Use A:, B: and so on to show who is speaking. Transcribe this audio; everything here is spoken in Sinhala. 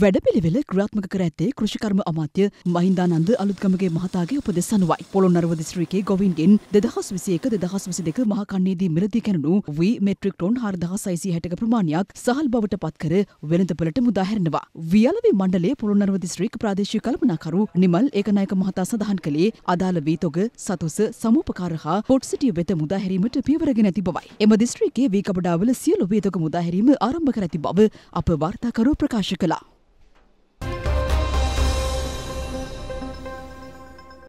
A: වැඩපිළිවෙල ක්‍රාත්මක කර ඇත්තේ කෘෂිකර්ම අමාත්‍ය මහින්දානන්ද අලුත්ගමගේ මහතාගේ උපදෙස් අනුවයි. පොළොන්නරුව දිස්ත්‍රික්කයේ ගොවීන්ගෙන් 2021 2022 මහා කන්නේදී මිලදී කැණුණු V මෙට්‍රික් ටොන් 4660ක ප්‍රමාණයක් සහල් බවට පත් කර වෙළඳපොළට මුදා හැරෙනවා. වියලවි මණ්ඩලයේ පොළොන්නරුව දිස්ත්‍රික් ප්‍රාදේශීය කළමනාකරු නිමල් ඒකනායක මහතා සඳහන් කළේ අදාළ වී තොග සතුස සමූපකාර හා පොට් සිටිය වෙත මුදා හැරීමට පියවරගෙන ඇති බවයි. එම දිස්ත්‍රික්කයේ වී කබඩාවල සියලු වී තොග මුදා හැරීම ආරම්භ කර ඇති බව අප වාර්තාකරුවෝ ප්‍රකාශ කළා.